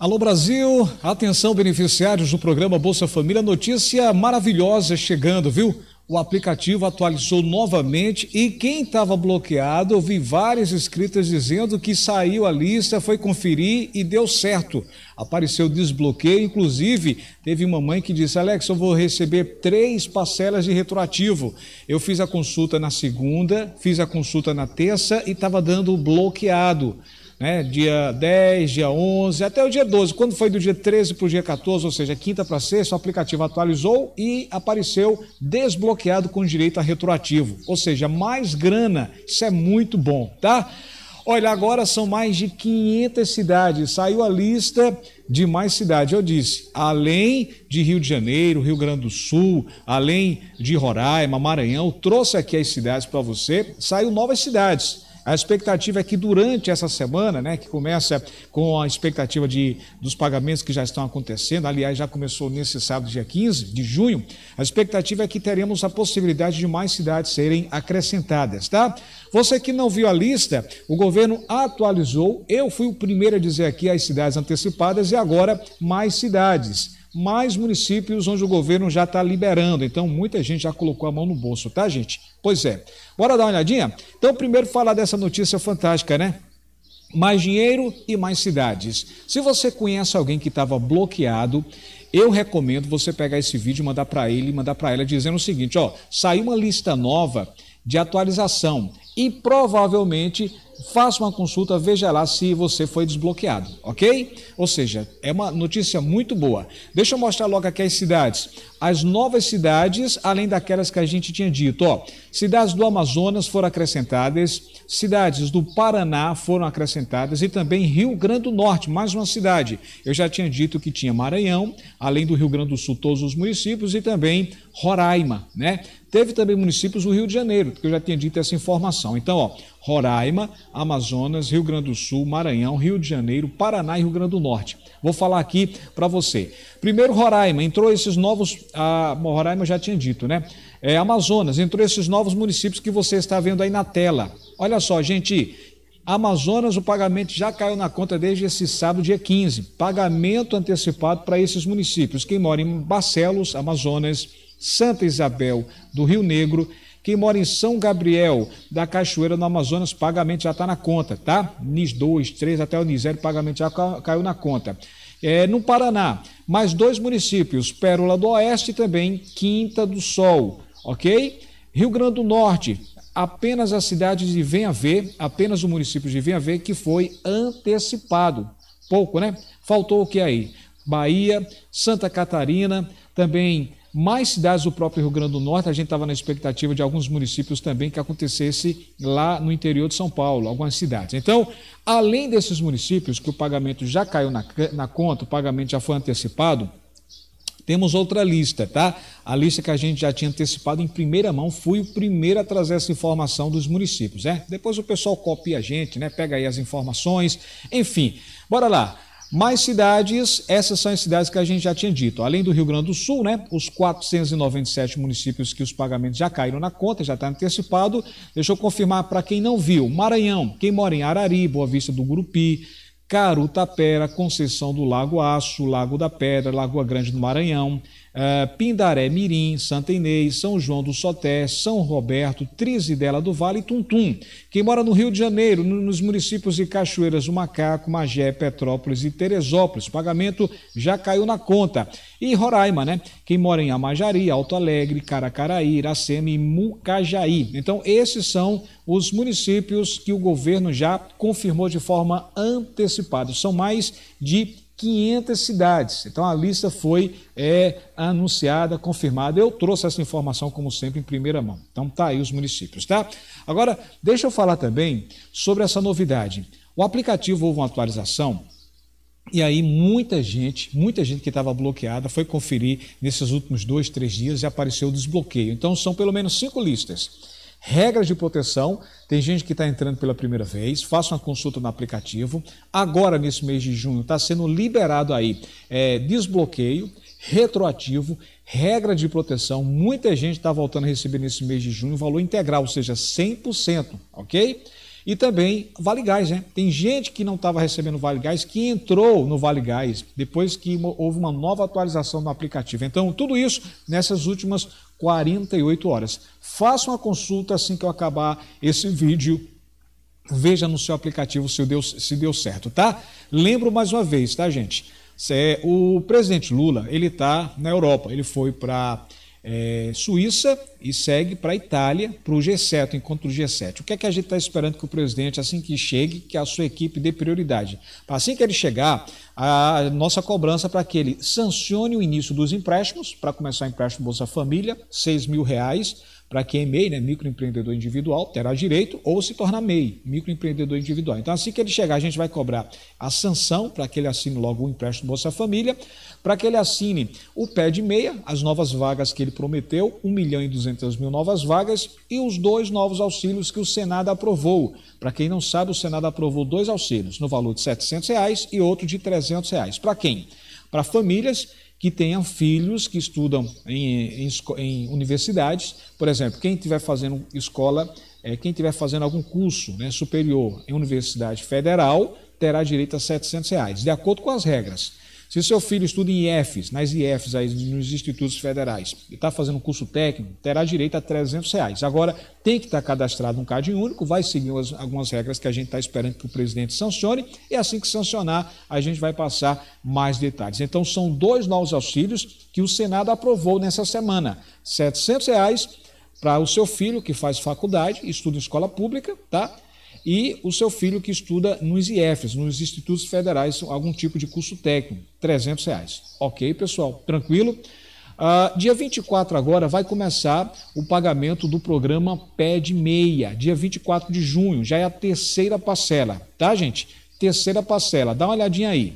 Alô Brasil, atenção beneficiários do programa Bolsa Família, notícia maravilhosa chegando, viu? O aplicativo atualizou novamente e quem estava bloqueado, eu vi várias escritas dizendo que saiu a lista, foi conferir e deu certo. Apareceu desbloqueio, inclusive teve uma mãe que disse: Alex, eu vou receber três parcelas de retroativo. Eu fiz a consulta na segunda, fiz a consulta na terça e estava dando bloqueado né, dia 10, dia 11, até o dia 12. Quando foi do dia 13 para o dia 14, ou seja, quinta para sexta, o aplicativo atualizou e apareceu desbloqueado com direito a retroativo. Ou seja, mais grana. Isso é muito bom, tá? Olha, agora são mais de 500 cidades. Saiu a lista de mais cidades. Eu disse, além de Rio de Janeiro, Rio Grande do Sul, além de Roraima, Maranhão, trouxe aqui as cidades para você. Saiu novas cidades. A expectativa é que durante essa semana, né, que começa com a expectativa de, dos pagamentos que já estão acontecendo, aliás, já começou nesse sábado, dia 15 de junho, a expectativa é que teremos a possibilidade de mais cidades serem acrescentadas, tá? Você que não viu a lista, o governo atualizou, eu fui o primeiro a dizer aqui as cidades antecipadas e agora mais cidades mais municípios onde o governo já está liberando. Então, muita gente já colocou a mão no bolso, tá, gente? Pois é. Bora dar uma olhadinha? Então, primeiro falar dessa notícia fantástica, né? Mais dinheiro e mais cidades. Se você conhece alguém que estava bloqueado, eu recomendo você pegar esse vídeo, mandar para ele, mandar para ela dizendo o seguinte, ó, saiu uma lista nova de atualização e provavelmente faça uma consulta, veja lá se você foi desbloqueado, ok? Ou seja, é uma notícia muito boa. Deixa eu mostrar logo aqui as cidades. As novas cidades, além daquelas que a gente tinha dito, ó, cidades do Amazonas foram acrescentadas, cidades do Paraná foram acrescentadas e também Rio Grande do Norte, mais uma cidade. Eu já tinha dito que tinha Maranhão, além do Rio Grande do Sul, todos os municípios e também Roraima, né? Teve também municípios do Rio de Janeiro, que eu já tinha dito essa informação. Então, ó, Roraima, Amazonas, Rio Grande do Sul, Maranhão, Rio de Janeiro, Paraná e Rio Grande do Norte. Vou falar aqui para você. Primeiro, Roraima, entrou esses novos. Ah, Roraima já tinha dito, né? É, Amazonas, entrou esses novos municípios que você está vendo aí na tela. Olha só, gente, Amazonas, o pagamento já caiu na conta desde esse sábado, dia 15. Pagamento antecipado para esses municípios. Quem mora em Barcelos, Amazonas, Santa Isabel do Rio Negro, quem mora em São Gabriel da Cachoeira, no Amazonas, pagamento já está na conta, tá? NIS 2, 3, até o NIS 0, pagamento já caiu na conta. É, no Paraná, mais dois municípios, Pérola do Oeste e também Quinta do Sol, ok? Rio Grande do Norte, apenas a cidade de Venha Ver, apenas o município de Venha Ver, que foi antecipado. Pouco, né? Faltou o que aí? Bahia, Santa Catarina, também mais cidades do próprio Rio Grande do Norte, a gente estava na expectativa de alguns municípios também que acontecesse lá no interior de São Paulo, algumas cidades. Então, além desses municípios que o pagamento já caiu na, na conta, o pagamento já foi antecipado, temos outra lista, tá? A lista que a gente já tinha antecipado em primeira mão, fui o primeiro a trazer essa informação dos municípios, né? Depois o pessoal copia a gente, né? Pega aí as informações, enfim. Bora lá. Mais cidades, essas são as cidades que a gente já tinha dito. Além do Rio Grande do Sul, né, os 497 municípios que os pagamentos já caíram na conta, já está antecipado. Deixa eu confirmar para quem não viu. Maranhão, quem mora em Arari, Boa Vista do Gurupi, Carutapera, Conceição do Lago Aço, Lago da Pedra, Lagoa Grande do Maranhão, Uh, Pindaré Mirim, Santa Inês, São João do Soté, São Roberto, Trizidela do Vale e Tuntum. Quem mora no Rio de Janeiro, nos municípios de Cachoeiras do Macaco, Magé, Petrópolis e Teresópolis. O pagamento já caiu na conta. E Roraima, né? Quem mora em Amajari, Alto Alegre, Caracaraí, Iracema e Mucajaí. Então, esses são os municípios que o governo já confirmou de forma antecipada. São mais de 500 cidades. Então a lista foi é, anunciada, confirmada. Eu trouxe essa informação, como sempre, em primeira mão. Então tá aí os municípios, tá? Agora, deixa eu falar também sobre essa novidade. O aplicativo houve uma atualização e aí muita gente, muita gente que estava bloqueada foi conferir nesses últimos dois, três dias e apareceu o desbloqueio. Então são pelo menos cinco listas regras de proteção. Tem gente que está entrando pela primeira vez, faça uma consulta no aplicativo. Agora, nesse mês de junho, está sendo liberado aí é, desbloqueio, retroativo, regra de proteção. Muita gente está voltando a receber nesse mês de junho valor integral, ou seja, 100%, ok? E também Vale Gás, né? Tem gente que não estava recebendo Vale Gás que entrou no Vale Gás depois que houve uma nova atualização no aplicativo. Então, tudo isso nessas últimas 48 horas. Faça uma consulta assim que eu acabar esse vídeo. Veja no seu aplicativo se deu, se deu certo, tá? Lembro mais uma vez, tá, gente? É, o presidente Lula, ele está na Europa, ele foi para é, Suíça e segue para a Itália, para o G7, o encontro do G7. O que é que a gente está esperando que o presidente, assim que chegue, que a sua equipe dê prioridade? Assim que ele chegar, a nossa cobrança para que ele sancione o início dos empréstimos, para começar o empréstimo Bolsa Família, 6 mil reais, para quem é MEI, né, microempreendedor individual, terá direito ou se tornar MEI, microempreendedor individual. Então, assim que ele chegar, a gente vai cobrar a sanção para que ele assine logo o empréstimo Bolsa Família, para que ele assine o pé de meia, as novas vagas que ele prometeu, 1 milhão e 200 mil novas vagas e os dois novos auxílios que o Senado aprovou. Para quem não sabe, o Senado aprovou dois auxílios, no valor de R$ 700 reais e outro de R$ 300. Reais. Para quem? Para famílias que tenham filhos que estudam em, em, em universidades, por exemplo, quem estiver fazendo escola, é, quem estiver fazendo algum curso né, superior em universidade federal terá direito a 700 reais, de acordo com as regras. Se seu filho estuda em IEFs, nas IEFs, aí, nos institutos federais, e está fazendo curso técnico, terá direito a 300 reais. Agora, tem que estar tá cadastrado um CAD único, vai seguir umas, algumas regras que a gente está esperando que o presidente sancione, e assim que sancionar, a gente vai passar mais detalhes. Então, são dois novos auxílios que o Senado aprovou nessa semana: R$ reais para o seu filho que faz faculdade, estuda em escola pública, tá? e o seu filho que estuda nos IEFs, nos Institutos Federais, algum tipo de curso técnico, 300 reais. Ok, pessoal, tranquilo? Uh, dia 24 agora vai começar o pagamento do programa Pé de Meia, dia 24 de junho, já é a terceira parcela, tá, gente? Terceira parcela, dá uma olhadinha aí.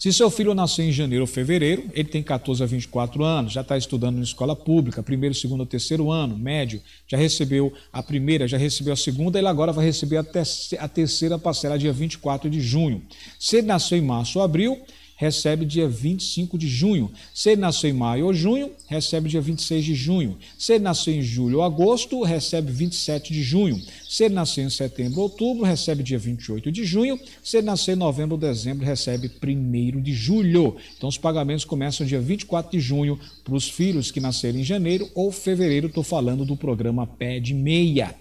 Se seu filho nascer em janeiro ou fevereiro, ele tem 14 a 24 anos, já está estudando em escola pública, primeiro, segundo ou terceiro ano, médio, já recebeu a primeira, já recebeu a segunda, ele agora vai receber a terceira parcela dia 24 de junho. Se ele nasceu em março ou abril, recebe dia 25 de junho. Se ele nasceu em maio ou junho, recebe dia 26 de junho. Se ele nasceu em julho ou agosto, recebe 27 de junho. Se ele nasceu em setembro ou outubro, recebe dia 28 de junho. Se ele nasceu em novembro ou dezembro, recebe 1 de julho. Então, os pagamentos começam dia 24 de junho para os filhos que nascerem em janeiro ou fevereiro. Estou falando do programa Pé de Meia.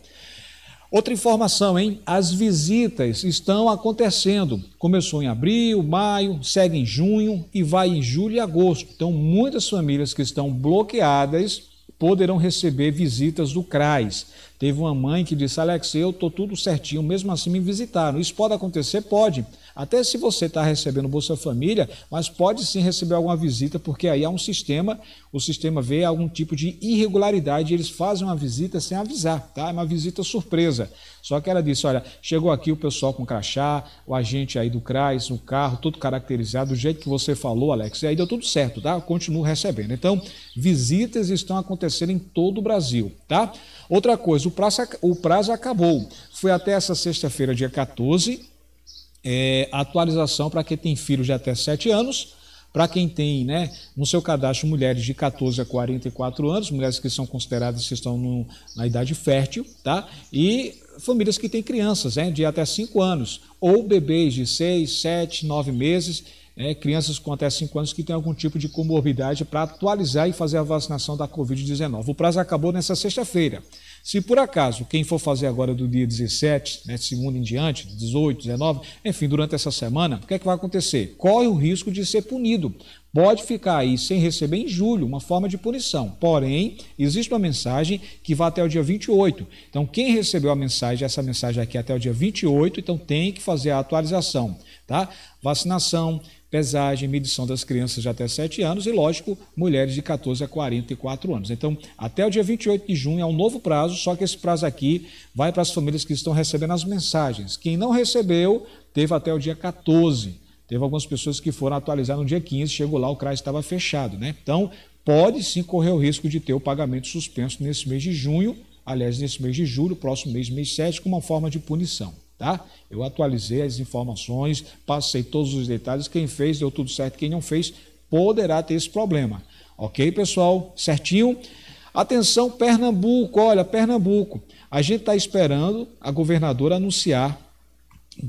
Outra informação, hein? As visitas estão acontecendo. Começou em abril, maio, segue em junho e vai em julho e agosto. Então, muitas famílias que estão bloqueadas poderão receber visitas do CRAS. Teve uma mãe que disse: Alex, eu estou tudo certinho, mesmo assim me visitaram. Isso pode acontecer? Pode. Até se você está recebendo Bolsa Família, mas pode sim receber alguma visita, porque aí há um sistema, o sistema vê algum tipo de irregularidade e eles fazem uma visita sem avisar, tá? É uma visita surpresa. Só que ela disse: olha, chegou aqui o pessoal com crachá, o agente aí do CRAS, no carro, tudo caracterizado, do jeito que você falou, Alex, e aí deu tudo certo, tá? Eu continuo recebendo. Então, visitas estão acontecendo em todo o Brasil, tá? Outra coisa, o prazo, o prazo acabou. Foi até essa sexta-feira, dia 14, é, atualização para quem tem filhos de até 7 anos, para quem tem né, no seu cadastro mulheres de 14 a 44 anos, mulheres que são consideradas que estão no, na idade fértil, tá? e famílias que têm crianças né, de até 5 anos, ou bebês de 6, 7, 9 meses, né, crianças com até 5 anos que têm algum tipo de comorbidade para atualizar e fazer a vacinação da Covid-19. O prazo acabou nessa sexta-feira. Se por acaso quem for fazer agora do dia 17, né, segunda em diante, 18, 19, enfim, durante essa semana, o que é que vai acontecer? Corre o risco de ser punido. Pode ficar aí sem receber em julho, uma forma de punição. Porém, existe uma mensagem que vai até o dia 28. Então, quem recebeu a mensagem, essa mensagem aqui é até o dia 28, então tem que fazer a atualização, tá? Vacinação, pesagem, medição das crianças de até 7 anos e, lógico, mulheres de 14 a 44 anos. Então, até o dia 28 de junho é um novo prazo, só que esse prazo aqui vai para as famílias que estão recebendo as mensagens. Quem não recebeu, teve até o dia 14. Teve algumas pessoas que foram atualizar no dia 15, chegou lá, o CRAS estava fechado, né? Então, pode sim correr o risco de ter o pagamento suspenso nesse mês de junho, aliás, nesse mês de julho, próximo mês, mês 7, como uma forma de punição. Tá? Eu atualizei as informações, passei todos os detalhes. Quem fez deu tudo certo, quem não fez poderá ter esse problema. Ok, pessoal? Certinho? Atenção, Pernambuco. Olha, Pernambuco. A gente está esperando a governadora anunciar.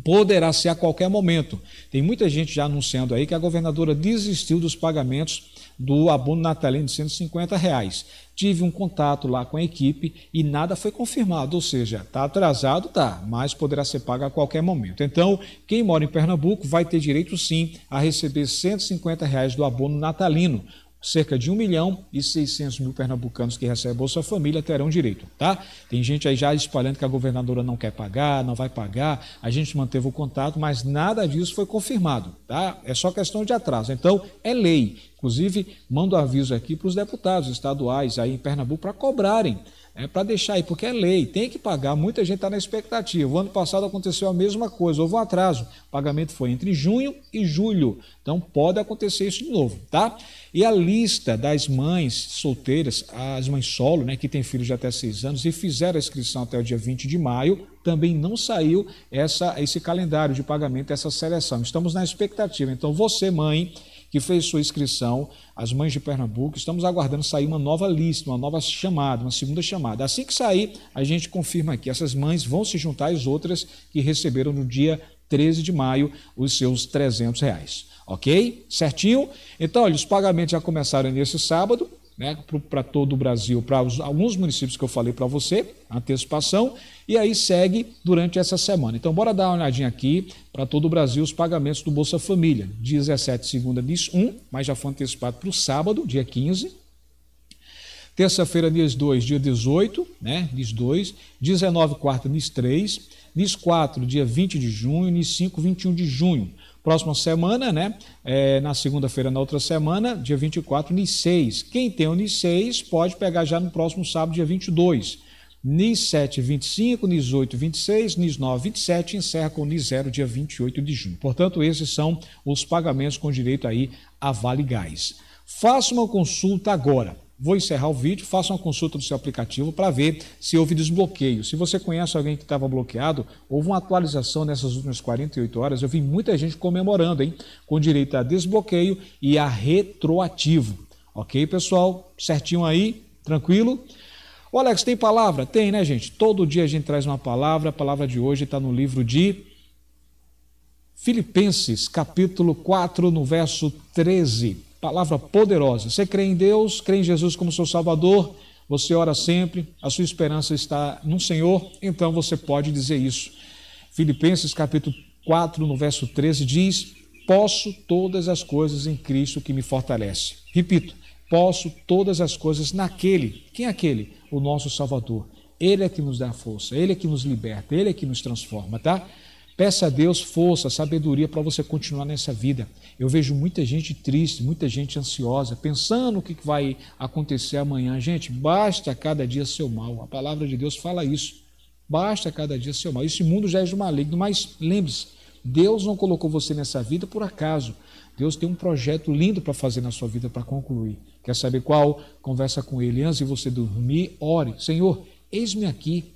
Poderá ser a qualquer momento. Tem muita gente já anunciando aí que a governadora desistiu dos pagamentos do abono natalino de 150 reais. Tive um contato lá com a equipe e nada foi confirmado, ou seja, está atrasado, tá, mas poderá ser pago a qualquer momento. Então, quem mora em Pernambuco vai ter direito sim a receber 150 reais do abono natalino cerca de 1 milhão e 600 mil pernambucanos que recebem Bolsa Família terão direito, tá? Tem gente aí já espalhando que a governadora não quer pagar, não vai pagar, a gente manteve o contato, mas nada disso foi confirmado, tá? É só questão de atraso. Então, é lei. Inclusive, mando aviso aqui para os deputados estaduais aí em Pernambuco para cobrarem é para deixar aí, porque é lei, tem que pagar. Muita gente está na expectativa. O ano passado aconteceu a mesma coisa, houve um atraso. O pagamento foi entre junho e julho. Então pode acontecer isso de novo, tá? E a lista das mães solteiras, as mães solo, né, que têm filhos de até seis anos e fizeram a inscrição até o dia 20 de maio, também não saiu essa, esse calendário de pagamento, essa seleção. Estamos na expectativa. Então você, mãe, que fez sua inscrição, as mães de Pernambuco. Estamos aguardando sair uma nova lista, uma nova chamada, uma segunda chamada. Assim que sair, a gente confirma aqui. Essas mães vão se juntar às outras que receberam no dia 13 de maio os seus 300 reais. Ok? Certinho? Então, olha, os pagamentos já começaram nesse sábado né, para todo o Brasil, para alguns municípios que eu falei para você, antecipação, e aí segue durante essa semana. Então, bora dar uma olhadinha aqui para todo o Brasil os pagamentos do Bolsa Família. 17, segunda, diz 1, mas já foi antecipado para o sábado, dia 15. Terça-feira, nis 2, dia 18, né? 2. 19, quarta, nis 3. nis 4, dia 20 de junho. nis 5, 21 de junho. Próxima semana, né? É, na segunda-feira, na outra semana, dia 24, NIS 6. Quem tem o NIS 6 pode pegar já no próximo sábado, dia 22. NIS 7, 25, NIS 8, 26, NIS 9, 27, encerra com o NIS 0, dia 28 de junho. Portanto, esses são os pagamentos com direito aí a Vale Gás. Faça uma consulta agora Vou encerrar o vídeo, faça uma consulta do seu aplicativo para ver se houve desbloqueio. Se você conhece alguém que estava bloqueado, houve uma atualização nessas últimas 48 horas. Eu vi muita gente comemorando, hein? Com direito a desbloqueio e a retroativo. Ok, pessoal? Certinho aí? Tranquilo? Ô Alex, tem palavra? Tem, né, gente? Todo dia a gente traz uma palavra. A palavra de hoje está no livro de Filipenses, capítulo 4, no verso 13. Palavra poderosa. Você crê em Deus, crê em Jesus como seu Salvador, você ora sempre, a sua esperança está no Senhor, então você pode dizer isso. Filipenses capítulo 4, no verso 13, diz: Posso todas as coisas em Cristo que me fortalece. Repito, posso todas as coisas naquele. Quem é aquele? O nosso Salvador. Ele é que nos dá força, ele é que nos liberta, ele é que nos transforma, tá? Peça a Deus força, sabedoria para você continuar nessa vida. Eu vejo muita gente triste, muita gente ansiosa, pensando o que vai acontecer amanhã. Gente, basta cada dia seu mal. A palavra de Deus fala isso. Basta cada dia seu mal. Esse mundo já é de maligno, mas lembre-se, Deus não colocou você nessa vida por acaso. Deus tem um projeto lindo para fazer na sua vida para concluir. Quer saber qual? Conversa com Ele. Antes de você dormir, ore. Senhor, eis-me aqui.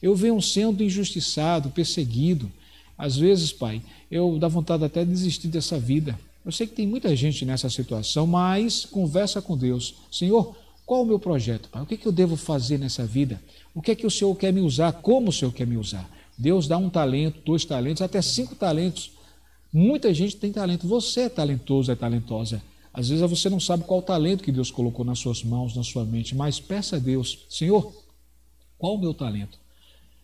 Eu venho sendo injustiçado, perseguido às vezes, pai, eu dá vontade até de desistir dessa vida. Eu sei que tem muita gente nessa situação, mas conversa com Deus. Senhor, qual o meu projeto, pai? O que, é que eu devo fazer nessa vida? O que é que o Senhor quer me usar? Como o Senhor quer me usar? Deus dá um talento, dois talentos, até cinco talentos. Muita gente tem talento. Você é talentoso, é talentosa. Às vezes você não sabe qual o talento que Deus colocou nas suas mãos, na sua mente, mas peça a Deus, Senhor, qual o meu talento?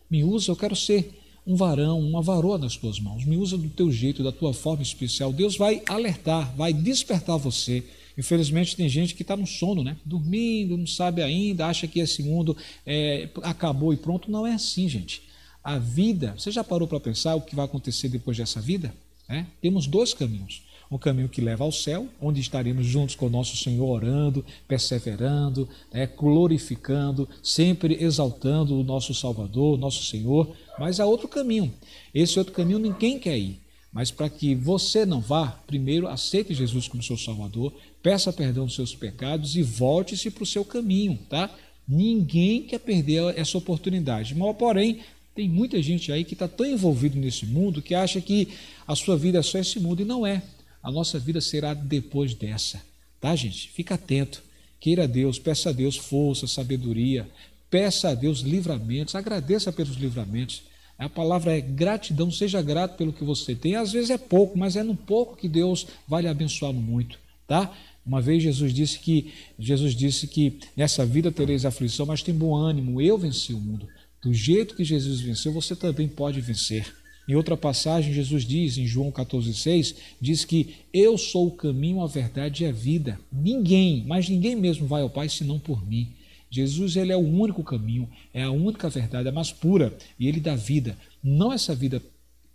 Me usa, eu quero ser um varão, uma varoa nas tuas mãos. Me usa do teu jeito, da tua forma especial. Deus vai alertar, vai despertar você. Infelizmente tem gente que está no sono, né? Dormindo, não sabe ainda, acha que esse mundo é, acabou e pronto. Não é assim, gente. A vida, você já parou para pensar o que vai acontecer depois dessa vida? É? Temos dois caminhos um caminho que leva ao céu, onde estaremos juntos com o nosso Senhor orando, perseverando, né, glorificando, sempre exaltando o nosso Salvador, o nosso Senhor. Mas há outro caminho. Esse outro caminho ninguém quer ir. Mas para que você não vá, primeiro aceite Jesus como seu Salvador, peça perdão dos seus pecados e volte-se para o seu caminho, tá? Ninguém quer perder essa oportunidade. Mas, porém, tem muita gente aí que está tão envolvido nesse mundo que acha que a sua vida é só esse mundo e não é a nossa vida será depois dessa. Tá, gente? Fica atento. Queira a Deus, peça a Deus força, sabedoria, peça a Deus livramentos, agradeça pelos livramentos. A palavra é gratidão, seja grato pelo que você tem. Às vezes é pouco, mas é no pouco que Deus vai lhe abençoar muito, tá? Uma vez Jesus disse que Jesus disse que nessa vida tereis aflição, mas tem bom ânimo, eu venci o mundo. Do jeito que Jesus venceu, você também pode vencer. Em outra passagem, Jesus diz, em João 14,6, diz que eu sou o caminho, a verdade e a vida. Ninguém, mas ninguém mesmo vai ao Pai senão por mim. Jesus ele é o único caminho, é a única verdade, é a mais pura, e ele dá vida. Não essa vida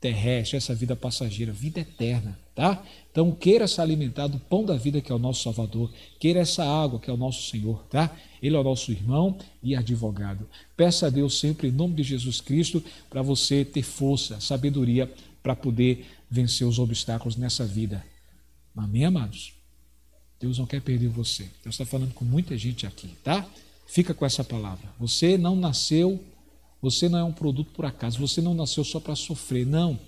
terrestre, essa vida passageira, vida eterna, tá? Então queira se alimentar do pão da vida que é o nosso Salvador, queira essa água que é o nosso Senhor, tá? Ele é o nosso irmão e advogado. Peça a Deus sempre, em nome de Jesus Cristo, para você ter força, sabedoria para poder vencer os obstáculos nessa vida. Amém, amados? Deus não quer perder você. Deus está falando com muita gente aqui, tá? Fica com essa palavra. Você não nasceu, você não é um produto por acaso, você não nasceu só para sofrer, não.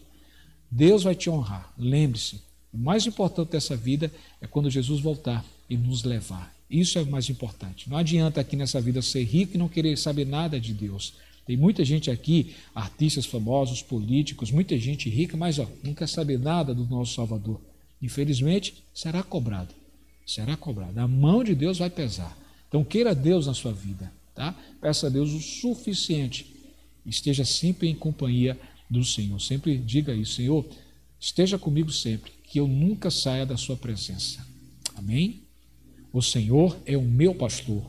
Deus vai te honrar. Lembre-se, o mais importante dessa vida é quando Jesus voltar e nos levar. Isso é o mais importante. Não adianta aqui nessa vida ser rico e não querer saber nada de Deus. Tem muita gente aqui, artistas famosos, políticos, muita gente rica, mas ó, não quer saber nada do nosso Salvador. Infelizmente, será cobrado. Será cobrado. A mão de Deus vai pesar. Então, queira Deus na sua vida. Tá? Peça a Deus o suficiente. Esteja sempre em companhia do Senhor. Sempre diga isso, Senhor, esteja comigo sempre, que eu nunca saia da sua presença. Amém? O Senhor é o meu pastor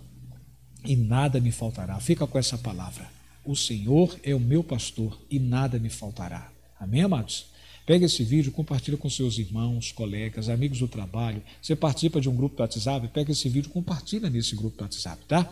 e nada me faltará. Fica com essa palavra. O Senhor é o meu pastor e nada me faltará. Amém, amados? Pega esse vídeo, compartilha com seus irmãos, colegas, amigos do trabalho. Você participa de um grupo do WhatsApp, pega esse vídeo, compartilha nesse grupo do WhatsApp, tá?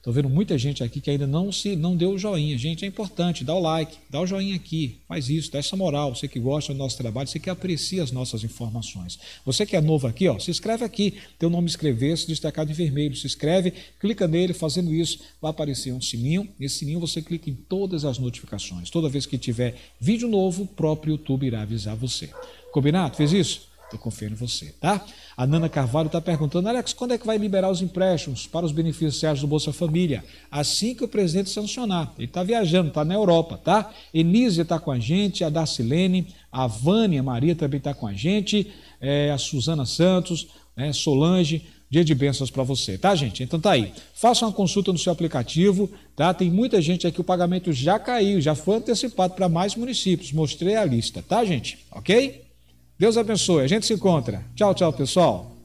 Estou vendo muita gente aqui que ainda não se não deu o joinha. Gente, é importante, dá o like, dá o joinha aqui, faz isso, dá essa moral. Você que gosta do nosso trabalho, você que aprecia as nossas informações. Você que é novo aqui, ó, se inscreve aqui, teu nome escrever, se destacado em vermelho. Se inscreve, clica nele, fazendo isso, vai aparecer um sininho. Esse sininho você clica em todas as notificações. Toda vez que tiver vídeo novo, o próprio YouTube irá avisar você. Combinado? Fez isso? Eu confio em você, tá? A Nana Carvalho está perguntando, Alex, quando é que vai liberar os empréstimos para os beneficiários do Bolsa Família? Assim que o presidente sancionar. Ele está viajando, está na Europa, tá? Elísia está com a gente, a Darcilene, a Vânia Maria também está com a gente, é, a Suzana Santos, né, Solange, dia de bênçãos para você, tá, gente? Então tá aí. Faça uma consulta no seu aplicativo, tá? Tem muita gente aqui, o pagamento já caiu, já foi antecipado para mais municípios. Mostrei a lista, tá, gente? Ok? Deus abençoe. A gente se encontra. Tchau, tchau, pessoal.